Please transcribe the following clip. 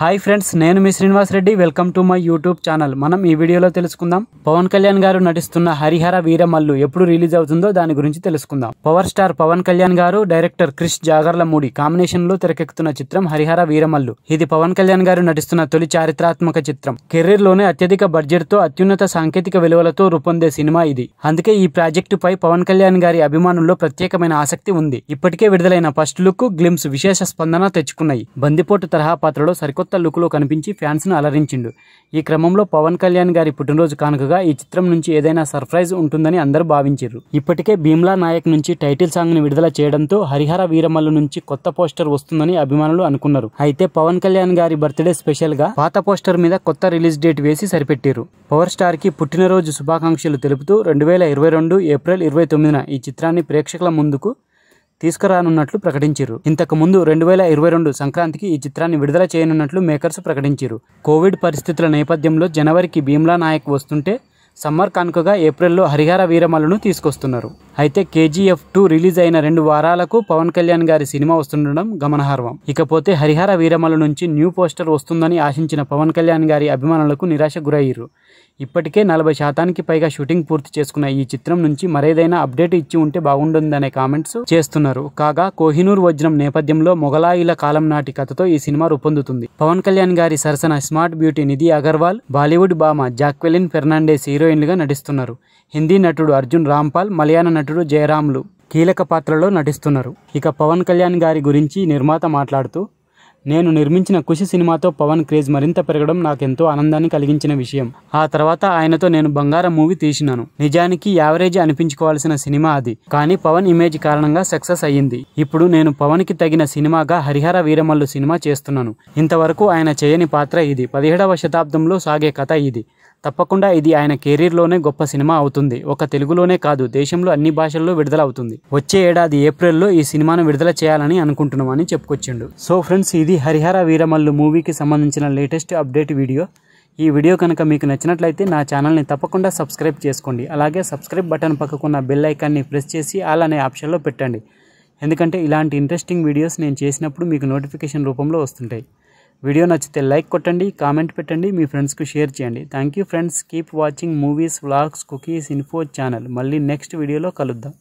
hi friends నేను మీ Srinivas Reddy welcome to my YouTube channel మనం ఈ వీడియోలో తెలుసుకుందాం పవన్ కళ్యాణ్ గారు నటిస్తున్న హరిహర వీరమల్లు ఎప్పుడు రిలీజ్ అవుతుందో దాని గురించి తెలుసుకుందాం పవర్ స్టార్ పవన్ కళ్యాణ్ గారు డైరెక్టర్ క్రిష్ జాగర్లమూడి కాంబినేషన్ లో తెరకెక్కుతున్న చిత్రం హరిహర వీరమల్లు ఇది పవన్ కళ్యాణ్ గారు నటిస్తున్న తొలి చారిత్రాత్మక చిత్రం కెరీర్ లోనే అత్యధిక బడ్జెట్ తో అత్యున్నత సాంకేతిక విలువలతో రూపొందే సినిమా ఇది అందుకే ఈ ప్రాజెక్టు పై పవన్ కళ్యాణ్ గారి అభిమానుల్లో ప్రత్యేకమైన ఆసక్తి ఉంది ఇప్పటికే విడుదలైన ఫస్ట్ లుక్ గ్లిమ్స్ విశేష స్పందన తెచ్చుకున్నాయి బందిపోటు తరహా పాత్రలో సరికొత్త కొత్త లుక్లో కనిపించి ఫ్యాన్స్ను అలరించిండు ఈ క్రమంలో పవన్ కళ్యాణ్ గారి పుట్టినరోజు కానుకగా ఈ చిత్రం నుంచి ఏదైనా సర్ప్రైజ్ ఉంటుందని అందరూ భావించారు ఇప్పటికే భీమ్లా నాయక్ నుంచి టైటిల్ సాంగ్ను విడుదల చేయడంతో హరిహర వీరమల్లు నుంచి కొత్త పోస్టర్ వస్తుందని అభిమానులు అనుకున్నారు అయితే పవన్ కళ్యాణ్ గారి బర్త్డే స్పెషల్గా పాత పోస్టర్ మీద కొత్త రిలీజ్ డేట్ వేసి సరిపెట్టారు పవర్ స్టార్కి పుట్టినరోజు శుభాకాంక్షలు తెలుపుతూ రెండు వేల ఇరవై రెండు ఏప్రిల్ ఇరవై తొమ్మిదిన ఈ చిత్రాన్ని ప్రేక్షకుల ముందుకు తీసుకురానున్నట్లు ప్రకటించారు ఇంతకు ముందు రెండు వేల ఇరవై రెండు సంక్రాంతికి ఈ చిత్రాన్ని విడుదల చేయనున్నట్లు మేకర్స్ ప్రకటించారు కోవిడ్ పరిస్థితుల నేపథ్యంలో జనవరికి భీమ్లా నాయక్ వస్తుంటే సమ్మర్ కానుకగా ఏప్రిల్లో హరిహర వీరమలను తీసుకొస్తున్నారు అయితే కేజీఎఫ్ టూ రిలీజ్ అయిన రెండు వారాలకు పవన్ కళ్యాణ్ గారి సినిమా వస్తుండడం గమనార్హం ఇకపోతే హరిహర వీరమల నుంచి న్యూ పోస్టర్ వస్తుందని ఆశించిన పవన్ కళ్యాణ్ గారి అభిమానులకు నిరాశ గురయ్యారు ఇప్పటికే నలభై శాతానికి పైగా షూటింగ్ పూర్తి చేసుకున్న ఈ చిత్రం నుంచి మరేదైనా అప్డేట్ ఇచ్చి ఉంటే బాగుంటుందనే కామెంట్స్ చేస్తున్నారు కాగా కోహినూర్ వజ్రం నేపథ్యంలో మొఘలాయిల కాలం నాటి కథతో ఈ సినిమా రూపొందుతుంది పవన్ కళ్యాణ్ గారి సరసన స్మార్ట్ బ్యూటీ నిధి అగర్వాల్ బాలీవుడ్ బామ జాక్వెలిన్ ఫెర్నాండేస్ హీరోయిన్లుగా నటిస్తున్నారు హిందీ నటుడు అర్జున్ రాంపాల్ మలయాళ నటుడు జయరాములు కీలక పాత్రలో నటిస్తున్నారు ఇక పవన్ కళ్యాణ్ గారి గురించి నిర్మాత మాట్లాడుతూ నేను నిర్మించిన ఖుషి సినిమాతో పవన్ క్రేజ్ మరింత పెరగడం నాకెంతో ఆనందాన్ని కలిగించిన విషయం ఆ తర్వాత ఆయనతో నేను బంగారం మూవీ తీసినాను నిజానికి యావరేజ్ అనిపించుకోవాల్సిన సినిమా అది కానీ పవన్ ఇమేజ్ కారణంగా సక్సెస్ అయ్యింది ఇప్పుడు నేను పవన్కి తగిన సినిమాగా హరిహర వీరమల్లు సినిమా చేస్తున్నాను ఇంతవరకు ఆయన చేయని పాత్ర ఇది పదిహేడవ శతాబ్దంలో సాగే కథ ఇది తప్పకుండా ఇది ఆయన కెరీర్లోనే గొప్ప సినిమా అవుతుంది ఒక తెలుగులోనే కాదు దేశంలో అన్ని భాషల్లో విడుదల అవుతుంది వచ్చే ఏడాది ఏప్రిల్లో ఈ సినిమాను విడుదల చేయాలని అనుకుంటున్నామని చెప్పుకొచ్చిండు సో ఫ్రెండ్స్ ఇది హరిహర వీరమల్లు మూవీకి సంబంధించిన లేటెస్ట్ అప్డేట్ వీడియో ఈ వీడియో కనుక మీకు నచ్చినట్లయితే నా ఛానల్ని తప్పకుండా సబ్స్క్రైబ్ చేసుకోండి అలాగే సబ్స్క్రైబ్ బటన్ పక్కకున్న బెల్ ఐకాన్ని ప్రెస్ చేసి ఆల్ అనే ఆప్షన్లో పెట్టండి ఎందుకంటే ఇలాంటి ఇంట్రెస్టింగ్ వీడియోస్ నేను చేసినప్పుడు మీకు నోటిఫికేషన్ రూపంలో వస్తుంటాయి వీడియో నచ్చితే లైక్ కొట్టండి కామెంట్ పెట్టండి మీ ఫ్రెండ్స్కు షేర్ చేయండి thank you friends keep watching movies vlogs cookies info channel మళ్ళీ నెక్స్ట్ వీడియోలో కలుద్దాం